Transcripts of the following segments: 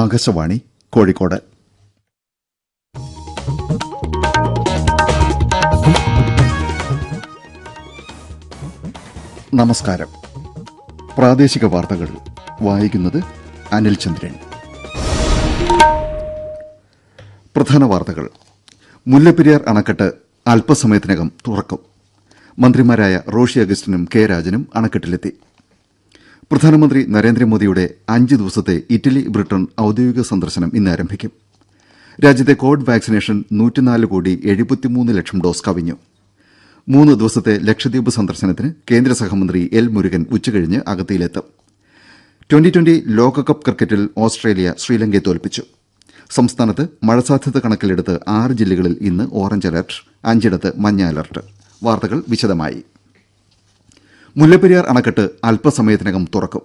ആകാശവാണി കോഴിക്കോട് നമസ്കാരം പ്രാദേശിക വാർത്തകൾ വായിക്കുന്നത് അനിൽ ചന്ദ്രൻ പ്രധാന വാർത്തകൾ മുല്ലപ്പെരിയാർ അണക്കെട്ട് അല്പസമയത്തിനകം തുറക്കും മന്ത്രിമാരായ റോഷി അഗസ്റ്റിനും കെ രാജനും അണക്കെട്ടിലെത്തി പ്രധാനമന്ത്രി നരേന്ദ്രമോദിയുടെ അഞ്ച് ദിവസത്തെ ഇറ്റലി ബ്രിട്ടൺ ഔദ്യോഗിക സന്ദർശനം ഇന്ന് ആരംഭിക്കും രാജ്യത്തെ കോവിഡ് വാക്സിനേഷൻ നൂറ്റിനാല് കോടി എഴുപത്തിമൂന്ന് ലക്ഷം ഡോസ് കവിഞ്ഞു മൂന്ന് ദിവസത്തെ ലക്ഷദ്വീപ് സന്ദർശനത്തിന് കേന്ദ്ര സഹമന്ത്രി എൽ മുരുകൻ ഉച്ചകഴിഞ്ഞ് അഗത്തിയിലെത്തും ട്വന്റി ട്വന്റി ലോകകപ്പ് ക്രിക്കറ്റിൽ ഓസ്ട്രേലിയ ശ്രീലങ്കയെ തോൽപ്പിച്ചു സംസ്ഥാനത്ത് മഴ സാധ്യത കണക്കിലെടുത്ത് ആറ് ജില്ലകളിൽ ഇന്ന് ഓറഞ്ച് അലർട്ട് അഞ്ചിടത്ത് മഞ്ഞ അലർട്ട് വാർത്തകൾ വിശദമായി മുല്ലപ്പെരിയാർ അണക്കെട്ട് അല്പസമയത്തിനകം തുറക്കും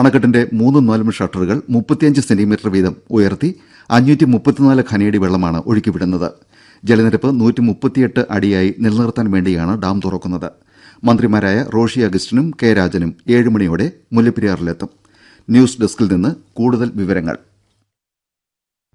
അണക്കെട്ടിന്റെ മൂന്നും നാലും ഷട്ടറുകൾ മുപ്പത്തിയഞ്ച് സെന്റിമീറ്റർ വീതം ഉയർത്തി അഞ്ഞൂറ്റി മുപ്പത്തിനാല് ഖനയടി വെള്ളമാണ് ഒഴുക്കിവിടുന്നത് ജലനിരപ്പ് നൂറ്റി മുപ്പത്തിയെട്ട് അടിയായി നിലനിർത്താൻ വേണ്ടിയാണ് ഡാം തുറക്കുന്നത് മന്ത്രിമാരായ റോഷി അഗസ്റ്റിനും കെ രാജനും ഏഴുമണിയോടെ മുല്ലപ്പെരിയാറിലെത്തും ന്യൂസ് ഡെസ്കിൽ നിന്ന് കൂടുതൽ വിവരങ്ങൾ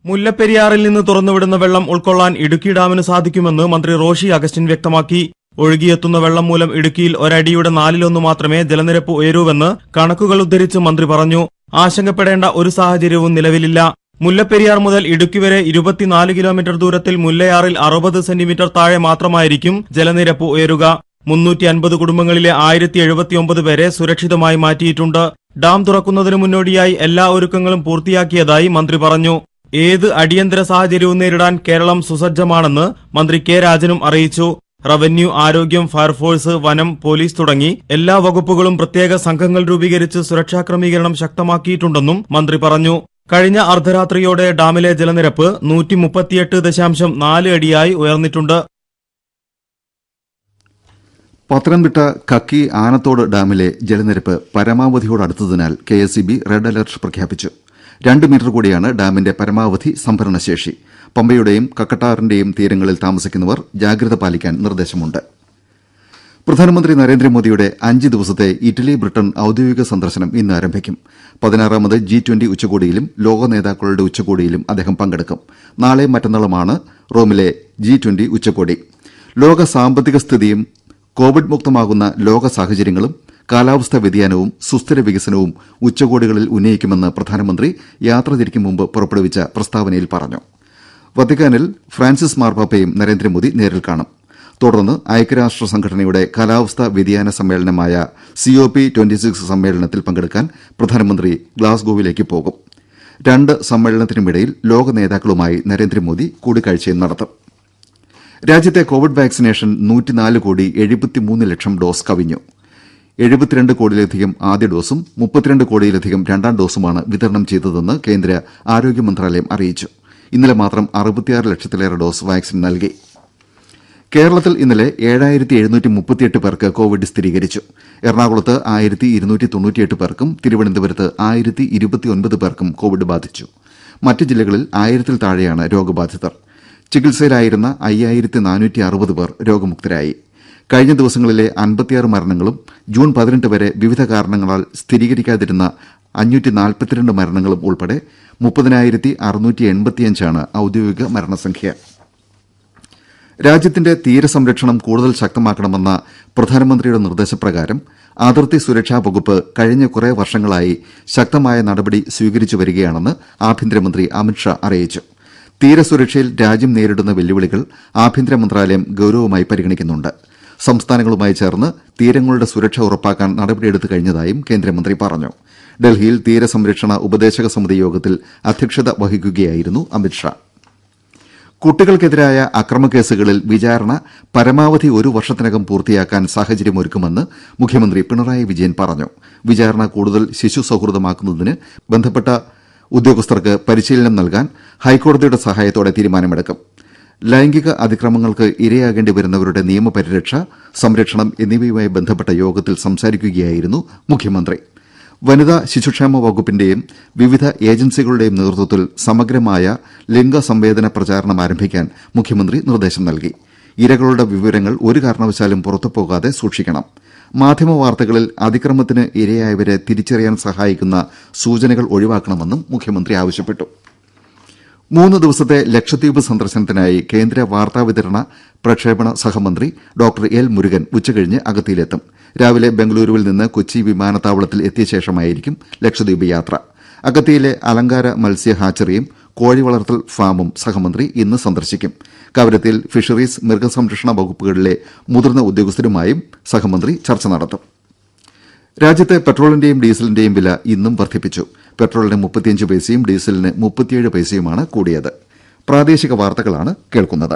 മുല്ലപ്പെരിയാറിൽ നിന്ന് തുറന്നുവിടുന്ന വെള്ളം ഉൾക്കൊള്ളാൻ ഇടുക്കി ഡാമിന് സാധിക്കുമെന്ന് മന്ത്രി റോഷി അഗസ്റ്റിൻ വ്യക്തമാക്കി ഒഴുകിയെത്തുന്ന വെള്ളം മൂലം ഇടുക്കിയിൽ ഒരടിയുടെ നാലിലൊന്നു മാത്രമേ ജലനിരപ്പ് ഉയരൂവെന്ന് കണക്കുകൾ ഉദ്ധരിച്ച് മന്ത്രി പറഞ്ഞു ആശങ്കപ്പെടേണ്ട ഒരു സാഹചര്യവും നിലവിലില്ല മുല്ലപ്പെരിയാർ മുതൽ ഇടുക്കി വരെ ഇരുപത്തിനാല് കിലോമീറ്റർ ദൂരത്തിൽ മുല്ലയാറിൽ അറുപത് സെന്റിമീറ്റർ താഴെ മാത്രമായിരിക്കും ജലനിരപ്പ് ഉയരുക മുന്നൂറ്റി അൻപത് കുടുംബങ്ങളിലെ ആയിരത്തി എഴുപത്തിയൊമ്പത് പേരെ സുരക്ഷിതമായി മാറ്റിയിട്ടുണ്ട് ഡാം തുറക്കുന്നതിന് മുന്നോടിയായി എല്ലാ ഒരുക്കങ്ങളും പൂർത്തിയാക്കിയതായി മന്ത്രി പറഞ്ഞു ഏത് അടിയന്തര സാഹചര്യവും നേരിടാൻ കേരളം സുസജ്ജമാണെന്ന് മന്ത്രി കെ രാജനും അറിയിച്ചു റവന്യൂ ആരോഗ്യം ഫയർഫോഴ്സ് വനം പോലീസ് തുടങ്ങി എല്ലാ വകുപ്പുകളും പ്രത്യേക സംഘങ്ങൾ രൂപീകരിച്ച് സുരക്ഷാ ക്രമീകരണം ശക്തമാക്കിയിട്ടുണ്ടെന്നും മന്ത്രി പറഞ്ഞു കഴിഞ്ഞ അർദ്ധരാത്രിയോടെ ഡാമിലെ ജലനിരപ്പ് നൂറ്റി മുപ്പത്തിയെട്ട് ദശാംശം നാല് അടിയായി ഉയർന്നിട്ടുണ്ട് പത്തനംതിട്ട കക്കി ആനത്തോട് ഡാമിലെ ജലനിരപ്പ് പരമാവധിയോടടുത്തതിനാൽ K S E B red alert പ്രഖ്യാപിച്ചു രണ്ട് മീറ്റർ കൂടിയാണ് ഡാമിന്റെ പരമാവധി സംഭരണശേഷി ശേഷി പമ്പയുടെയും കക്കട്ടാറിന്റെയും തീരങ്ങളിൽ താമസിക്കുന്നവർ ജാഗ്രത പാലിക്കാൻ നിർദ്ദേശമുണ്ട് പ്രധാനമന്ത്രി നരേന്ദ്രമോദിയുടെ അഞ്ച് ദിവസത്തെ ഇറ്റലി ബ്രിട്ടൻ ഔദ്യോഗിക സന്ദർശനം ഇന്ന് ആരംഭിക്കും പതിനാറാമത് ജി ട്വന്റി ഉച്ചകോടിയിലും ലോക നേതാക്കളുടെ ഉച്ചകോടിയിലും അദ്ദേഹം പങ്കെടുക്കും നാളെ മറ്റന്നാളുമാണ് റോമിലെ ജി ട്വന്റി ഉച്ചകോടി ലോക സാമ്പത്തിക സ്ഥിതിയും കോവിഡ് മുക്തമാകുന്ന ലോക സാഹചര്യങ്ങളും കാലാവസ്ഥാ വ്യതിയാനവും സുസ്ഥിര വികസനവും ഉച്ചകോടികളിൽ ഉന്നയിക്കുമെന്ന് പ്രധാനമന്ത്രി യാത്ര തിരിക്കും മുമ്പ് പുറപ്പെടുവിച്ച പ്രസ്താവനയിൽ പറഞ്ഞു വത്തിക്കാനിൽ ഫ്രാൻസിസ് മാർപ്പാപ്പയും നരേന്ദ്രമോദി നേരിൽ കാണും തുടർന്ന് ഐക്യരാഷ്ട്ര സംഘടനയുടെ കാലാവസ്ഥാ വ്യതിയാന സമ്മേളനമായ സിഒപി ട്വന്റി സിക്സ് സമ്മേളനത്തിൽ പങ്കെടുക്കാൻ പ്രധാനമന്ത്രി ഗ്ലാസ്ഗോവിലേക്ക് പോകും രണ്ട് സമ്മേളനത്തിനുമിടയിൽ ലോക നേതാക്കളുമായി നരേന്ദ്രമോദി കൂടിക്കാഴ്ചയും നടത്തും രാജ്യത്തെ കോവിഡ് വാക്സിനേഷൻ നൂറ്റിനാല് കോടി എഴുപത്തിമൂന്ന് ലക്ഷം ഡോസ് കവിഞ്ഞു എഴുപത്തിരണ്ട് കോടിയിലധികം ആദ്യ ഡോസും മുപ്പത്തിരണ്ട് കോടിയിലധികം രണ്ടാം ഡോസുമാണ് വിതരണം ചെയ്തതെന്ന് കേന്ദ്ര ആരോഗ്യ മന്ത്രാലയം അറിയിച്ചു ഇന്നലെ മാത്രം അറുപത്തിയാറ് ലക്ഷത്തിലേറെ ഡോസ് വാക്സിൻ നൽകി കേരളത്തിൽ ഇന്നലെ ഏഴായിരത്തി എഴുന്നൂറ്റി മുപ്പത്തിയെട്ട് പേർക്ക് കോവിഡ് സ്ഥിരീകരിച്ചു എറണാകുളത്ത് ആയിരത്തി ഇരുന്നൂറ്റി തൊണ്ണൂറ്റിയെട്ട് പേർക്കും തിരുവനന്തപുരത്ത് ആയിരത്തി ഇരുപത്തിയൊൻപത് പേർക്കും കോവിഡ് ബാധിച്ചു മറ്റ് ജില്ലകളിൽ ആയിരത്തിൽ താഴെയാണ് രോഗബാധിതർ ചികിത്സയിലായിരുന്ന അയ്യായിരത്തി നാനൂറ്റി അറുപത് പേർ രോഗമുക്തരായി കഴിഞ്ഞ ദിവസങ്ങളിലെ അൻപത്തിയാറ് മരണങ്ങളും ജൂൺ പതിനെട്ട് വരെ വിവിധ കാരണങ്ങളാൽ സ്ഥിരീകരിക്കാതിരുന്ന അഞ്ഞൂറ്റി നാൽപ്പത്തിരണ്ട് മരണങ്ങളും ഉൾപ്പെടെ മുപ്പതിനായിരത്തി അറുനൂറ്റി എൺപത്തിയഞ്ചാണ് ഔദ്യോഗിക മരണസംഖ്യ രാജ്യത്തിന്റെ തീരസംരക്ഷണം കൂടുതൽ ശക്തമാക്കണമെന്ന പ്രധാനമന്ത്രിയുടെ നിർദ്ദേശപ്രകാരം അതിർത്തി സുരക്ഷാ വകുപ്പ് കഴിഞ്ഞ കുറേ വർഷങ്ങളായി ശക്തമായ നടപടി സ്വീകരിച്ചു വരികയാണെന്ന് ആഭ്യന്തരമന്ത്രി അമിത്ഷാ അറിയിച്ചു തീരസുരക്ഷയിൽ രാജ്യം നേരിടുന്ന വെല്ലുവിളികൾ ആഭ്യന്തര മന്ത്രാലയം ഗൌരവമായി പരിഗണിക്കുന്നുണ്ട് സംസ്ഥാനങ്ങളുമായി ചേർന്ന് തീരങ്ങളുടെ സുരക്ഷ ഉറപ്പാക്കാൻ നടപടിയെടുത്തു കഴിഞ്ഞതായും കേന്ദ്രമന്ത്രി പറഞ്ഞു ഡൽഹിയിൽ തീരസംരക്ഷണ ഉപദേശക സമിതി യോഗത്തിൽ അധ്യക്ഷത വഹിക്കുകയായിരുന്നു അമിത്ഷാ കുട്ടികൾക്കെതിരായ അക്രമക്കേസുകളിൽ വിചാരണ പരമാവധി ഒരു വർഷത്തിനകം പൂർത്തിയാക്കാൻ സാഹചര്യമൊരുക്കുമെന്ന് മുഖ്യമന്ത്രി പിണറായി വിജയൻ പറഞ്ഞു വിചാരണ കൂടുതൽ ശിശു സൌഹൃദമാക്കുന്നതിന് ബന്ധപ്പെട്ട ഉദ്യോഗസ്ഥർക്ക് പരിശീലനം നൽകാൻ ഹൈക്കോടതിയുടെ സഹായത്തോടെ തീരുമാനമെടുക്കും ലൈംഗിക അതിക്രമങ്ങൾക്ക് ഇരയാകേണ്ടി വരുന്നവരുടെ നിയമപരിരക്ഷ സംരക്ഷണം എന്നിവയുമായി ബന്ധപ്പെട്ട യോഗത്തിൽ സംസാരിക്കുകയായിരുന്നു മുഖ്യമന്ത്രി വനിതാ ശിശുക്ഷേമ വകുപ്പിന്റെയും വിവിധ ഏജൻസികളുടെയും നേതൃത്വത്തിൽ സമഗ്രമായ ലിംഗ സംവേദന പ്രചാരണം ആരംഭിക്കാൻ മുഖ്യമന്ത്രി നിർദ്ദേശം നൽകി ഇരകളുടെ വിവരങ്ങൾ ഒരു കാരണവശാലും പുറത്തുപോകാതെ സൂക്ഷിക്കണം മാധ്യമ വാർത്തകളിൽ അതിക്രമത്തിന് ഇരയായവരെ തിരിച്ചറിയാൻ സഹായിക്കുന്ന സൂചനകൾ ഒഴിവാക്കണമെന്നും മുഖ്യമന്ത്രി ആവശ്യപ്പെട്ടു മൂന്ന് ദിവസത്തെ ലക്ഷദ്വീപ് സന്ദർശനത്തിനായി കേന്ദ്ര വാർത്താ വിതരണ പ്രക്ഷേപണ സഹമന്ത്രി ഡോക്ടർ എൽ മുരുകൻ ഉച്ചകഴിഞ്ഞ് അഗത്തിയിലെത്തും രാവിലെ ബംഗളൂരുവിൽ നിന്ന് കൊച്ചി വിമാനത്താവളത്തിൽ എത്തിയ ശേഷമായിരിക്കും ലക്ഷദ്വീപ് യാത്ര അഗത്തിയിലെ അലങ്കാര മത്സ്യ ഹാച്ചറിയും കോഴി വളർത്തൽ ഫാമും സഹമന്ത്രി ഇന്ന് സന്ദർശിക്കും കവരത്തിൽ ഫിഷറീസ് മൃഗസംരക്ഷണ വകുപ്പുകളിലെ മുതിർന്ന ഉദ്യോഗസ്ഥരുമായും സഹമന്ത്രി ചർച്ച നടത്തും രാജ്യത്തെ പെട്രോളിന്റെയും ഡീസലിന്റെയും വില ഇന്നും വർദ്ധിപ്പിച്ചു പെട്രോളിന് മുപ്പത്തിയഞ്ച് പൈസയും ഡീസലിന് മുപ്പത്തിയേഴ് പൈസയുമാണ് കൂടിയത് പ്രാദേശിക വാർത്തകളാണ് കേൾക്കുന്നത്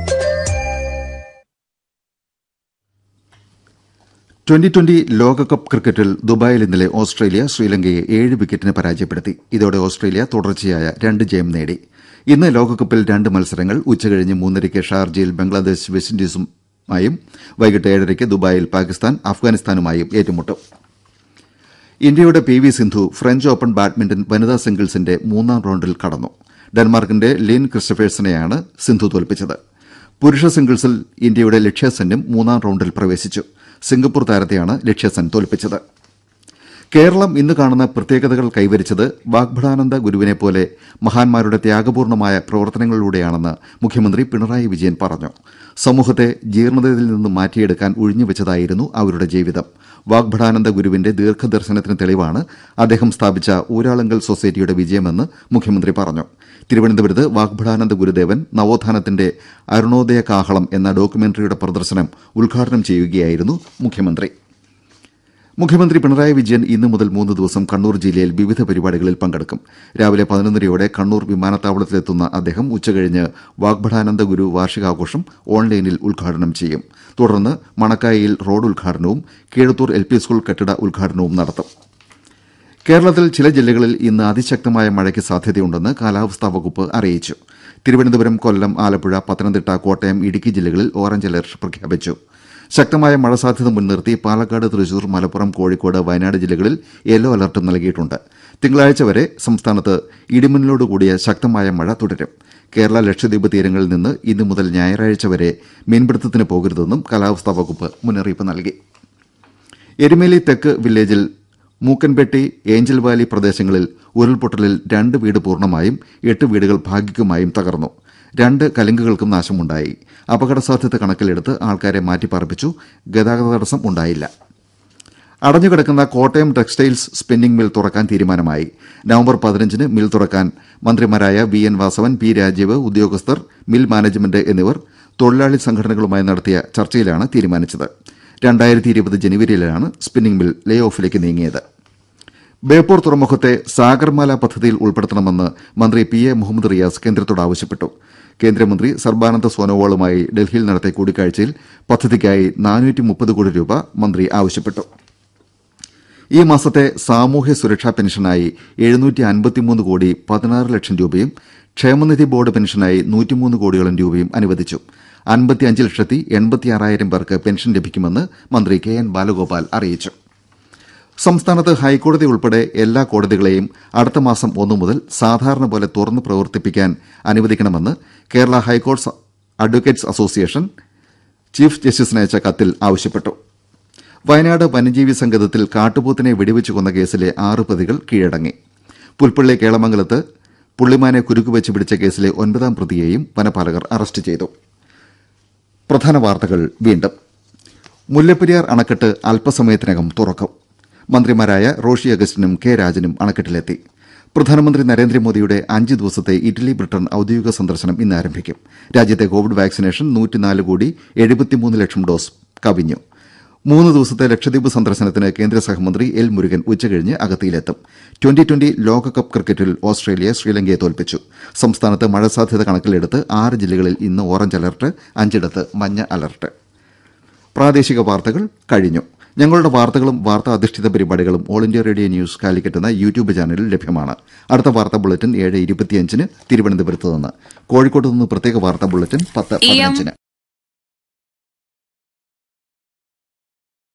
ട്വന്റി ട്വന്റി ലോകകപ്പ് ക്രിക്കറ്റിൽ ദുബായിൽ ഇന്നലെ ഓസ്ട്രേലിയ ശ്രീലങ്കയെ ഏഴ് വിക്കറ്റിന് പരാജയപ്പെടുത്തി ഇതോടെ ഓസ്ട്രേലിയ തുടർച്ചയായ രണ്ട് ജയം നേടി ഇന്ന് ലോകകപ്പിൽ രണ്ട് മത്സരങ്ങൾ ഉച്ചകഴിഞ്ഞ് മൂന്നരയ്ക്ക് ഷാർജയിൽ ബംഗ്ലാദേശ് വെസ്റ്റ് ഇൻഡീസുമായും വൈകിട്ട് ഏഴരയ്ക്ക് ദുബായിൽ പാകിസ്ഥാൻ അഫ്ഗാനിസ്ഥാനുമായും ഏറ്റുമുട്ടും ഇന്ത്യയുടെ P V Sindhu French Open badminton വനിതാ സിംഗിൾസിന്റെ മൂന്നാം റൌണ്ടിൽ കടന്നു ഡെൻമാർക്കിന്റെ ലിൻ ക്രിസ്റ്റഫേഴ്സിനെയാണ് സിന്ധു തോൽപ്പിച്ചത് പുരുഷ സിംഗിൾസിൽ ഇന്ത്യയുടെ ലക്ഷ്യസെന്നും മൂന്നാം റൌണ്ടിൽ പ്രവേശിച്ചു സിംഗപ്പൂർ താരത്തെയാണ് ലക്ഷ്യസെൻ തോൽപ്പിച്ചത് കേരളം ഇന്ന് കാണുന്ന പ്രത്യേകതകൾ കൈവരിച്ചത് വാഗ്ഭടാനന്ദ പോലെ മഹാന്മാരുടെ ത്യാഗപൂർണമായ പ്രവർത്തനങ്ങളിലൂടെയാണെന്ന് മുഖ്യമന്ത്രി പിണറായി വിജയൻ പറഞ്ഞു സമൂഹത്തെ ജീർണതയിൽ നിന്ന് മാറ്റിയെടുക്കാൻ ഉഴിഞ്ഞുവെച്ചതായിരുന്നു അവരുടെ ജീവിതം വാഗ്ഭടാനന്ദ ഗുരുവിന്റെ ദീർഘദർശനത്തിന് തെളിവാണ് അദ്ദേഹം സ്ഥാപിച്ച ഊരാളുങ്കൽ സൊസൈറ്റിയുടെ വിജയമെന്ന് മുഖ്യമന്ത്രി പറഞ്ഞു തിരുവനന്തപുരത്ത് വാഗ്ഭടാനന്ദ ഗുരുദേവൻ നവോത്ഥാനത്തിന്റെ അരുണോദയ കാഹളം എന്ന ഡോക്യുമെന്ററിയുടെ പ്രദർശനം ഉദ്ഘാടനം ചെയ്യുകയായിരുന്നു മുഖ്യമന്ത്രി മുഖ്യമന്ത്രി പിണറായി വിജയൻ ഇന്നു മുതൽ മൂന്ന് ദിവസം കണ്ണൂർ ജില്ലയിൽ വിവിധ പരിപാടികളിൽ പങ്കെടുക്കും രാവിലെ പതിനൊന്നരയോടെ കണ്ണൂർ വിമാനത്താവളത്തിലെത്തുന്ന അദ്ദേഹം ഉച്ചകഴിഞ്ഞ് വാഗ്ഭടാനന്ദ ഗുരു വാർഷികാഘോഷം ഓൺലൈനിൽ ഉദ്ഘാടനം ചെയ്യും തുടർന്ന് മണക്കായയിൽ റോഡ് ഉദ്ഘാടനവും കീഴത്തൂർ എൽ സ്കൂൾ കെട്ടിട ഉദ്ഘാടനവും നടത്തും കേരളത്തിൽ ചില ജില്ലകളിൽ ഇന്ന് അതിശക്തമായ മഴയ്ക്ക് സാധ്യതയുണ്ടെന്ന് കാലാവസ്ഥാ വകുപ്പ് അറിയിച്ചു തിരുവനന്തപുരം കൊല്ലം ആലപ്പുഴ പത്തനംതിട്ട കോട്ടയം ഇടുക്കി ജില്ലകളിൽ ഓറഞ്ച് അലർട്ട് പ്രഖ്യാപിച്ചു ശക്തമായ മഴ സാധ്യത മുൻനിർത്തി പാലക്കാട് തൃശൂർ മലപ്പുറം കോഴിക്കോട് വയനാട് ജില്ലകളിൽ യെല്ലോ അലർട്ടും നൽകിയിട്ടുണ്ട് തിങ്കളാഴ്ച വരെ സംസ്ഥാനത്ത് ഇടിമിന്നലോടുകൂടിയ ശക്തമായ മഴ തുടരും കേരള ലക്ഷദ്വീപ് തീരങ്ങളിൽ നിന്ന് ഇന്നു മുതൽ ഞായറാഴ്ച വരെ മീൻപിടുത്തത്തിന് പോകരുതെന്നും കാലാവസ്ഥാ വകുപ്പ് മുന്നറിയിപ്പ് നൽകി എരുമേലി തെക്ക് വില്ലേജിൽ മൂക്കൻപെട്ടി ഏഞ്ചൽ വാലി പ്രദേശങ്ങളിൽ ഉരുൾപൊട്ടലിൽ രണ്ട് വീട് പൂർണ്ണമായും എട്ട് വീടുകൾ ഭാഗികമായും തകർന്നു രണ്ട് കലുങ്കുകൾക്കും നാശമുണ്ടായി അപകട സാധ്യത കണക്കിലെടുത്ത് ആൾക്കാരെ മാറ്റിപ്പാർപ്പിച്ചു ഗതാഗത തടസ്സം ഉണ്ടായില്ല അടഞ്ഞുകിടക്കുന്ന കോട്ടയം ടെക്സ്റ്റൈൽസ് സ്പിന്നിംഗ് മിൽ തുറക്കാൻ തീരുമാനമായി നവംബർ പതിനഞ്ചിന് മിൽ തുറക്കാൻ മന്ത്രിമാരായ V N Vasavan P Rajeev ഉദ്യോഗസ്ഥർ മിൽ മാനേജ്മെന്റ് എന്നിവർ തൊഴിലാളി സംഘടനകളുമായി നടത്തിയ ചർച്ചയിലാണ് തീരുമാനിച്ചത് രണ്ടായിരത്തി ഇരുപത് ജനുവരിയിലാണ് സ്പിന്നിംഗ് മിൽ ലേ ഓഫിലേക്ക് നീങ്ങിയത് ബേപ്പൂർ തുറമുഖത്തെ സാഗർമാല പദ്ധതിയിൽ ഉൾപ്പെടുത്തണമെന്ന് മന്ത്രി പി എ മുഹമ്മദ് റിയാസ് കേന്ദ്രത്തോട് ആവശ്യപ്പെട്ടു കേന്ദ്രമന്ത്രി സർബാനന്ദ സോനോവാളുമായി ഡൽഹിയിൽ നടത്തിയ കൂടിക്കാഴ്ചയിൽ പദ്ധതിക്കായി കോടി രൂപ മന്ത്രി ആവശ്യപ്പെട്ടു ഈ മാസത്തെ സാമൂഹ്യ സുരക്ഷാ പെൻഷനായി എഴുന്നൂറ്റി അൻപത്തിമൂന്ന് കോടി പതിനാറ് ലക്ഷം രൂപയും ക്ഷേമനിധി ബോർഡ് പെൻഷനായി നൂറ്റിമൂന്ന് കോടിയോളം രൂപയും അനുവദിച്ചു അൻപത്തിയഞ്ച് ലക്ഷത്തി എൺപത്തിയാറായിരം പേർക്ക് പെൻഷൻ ലഭിക്കുമെന്ന് മന്ത്രി കെ എൻ ബാലഗോപാൽ അറിയിച്ചു സംസ്ഥാനത്ത് ഹൈക്കോടതി ഉൾപ്പെടെ എല്ലാ കോടതികളെയും അടുത്ത മാസം ഒന്നു മുതൽ സാധാരണ പോലെ തുറന്ന് പ്രവർത്തിപ്പിക്കാൻ അനുവദിക്കണമെന്ന് കേരള ഹൈക്കോടതി അഡ്വക്കേറ്റ്സ് അസോസിയേഷൻ ചീഫ് അയച്ച കത്തിൽ ആവശ്യപ്പെട്ടു വയനാട് വന്യജീവി സംഗതത്തിൽ കാട്ടുപോത്തിനെ വെടിവെച്ചു കൊന്ന കേസിലെ ആറ് പ്രതികൾ കീഴടങ്ങി പുൽപ്പള്ളി കേളമംഗലത്ത് പുള്ളിമാനെ കുരുക്കുവെച്ച് പിടിച്ച കേസിലെ ഒൻപതാം പ്രതിയെയും വനപാലകർ അറസ്റ്റ് ചെയ്തു പ്രധാന വാർത്തകൾ വീണ്ടും മുല്ലപ്പെരിയാർ അണക്കെട്ട് അല്പസമയത്തിനകം തുറക്കും മന്ത്രിമാരായ റോഷി അഗസ്റ്റിനും കെ രാജനും അണക്കെട്ടിലെത്തി പ്രധാനമന്ത്രി നരേന്ദ്രമോദിയുടെ അഞ്ച് ദിവസത്തെ ഇറ്റലി ബ്രിട്ടൻ ഔദ്യോഗിക സന്ദർശനം ഇന്ന് ആരംഭിക്കും രാജ്യത്തെ കോവിഡ് വാക്സിനേഷൻ നൂറ്റിനാല് കോടി എഴുപത്തിമൂന്ന് ലക്ഷം ഡോസ് കവിഞ്ഞു മൂന്ന് ദിവസത്തെ ലക്ഷദ്വീപ് സന്ദർശനത്തിന് കേന്ദ്ര സഹമന്ത്രി എൽ മുരുകൻ ഉച്ചകഴിഞ്ഞ് അകത്തിയിലെത്തും ട്വന്റി ട്വന്റി ലോകകപ്പ് ക്രിക്കറ്റിൽ ഓസ്ട്രേലിയ ശ്രീലങ്കയെ തോൽപ്പിച്ചു സംസ്ഥാനത്ത് മഴ സാധ്യത കണക്കിലെടുത്ത് ആറ് ജില്ലകളിൽ ഇന്ന് ഓറഞ്ച് അലർട്ട് അഞ്ചിടത്ത് മഞ്ഞ അലർട്ട് പ്രാദേശിക വാർത്തകൾ കഴിഞ്ഞു ഞങ്ങളുടെ വാർത്തകളും വാർത്താ അധിഷ്ഠിത പരിപാടികളും all India radio news Calicut എന്ന യൂട്യൂബ് ചാനലിൽ ലഭ്യമാണ് അടുത്ത വാർത്താ ബുള്ളറ്റിൻ ഏഴ് ഇരുപത്തിയഞ്ചിന് തിരുവനന്തപുരത്ത് നിന്ന് കോഴിക്കോട്ട് നിന്ന് പ്രത്യേക വാർത്താ ബുള്ളറ്റിൻ പത്ത് പതിനഞ്ചിന്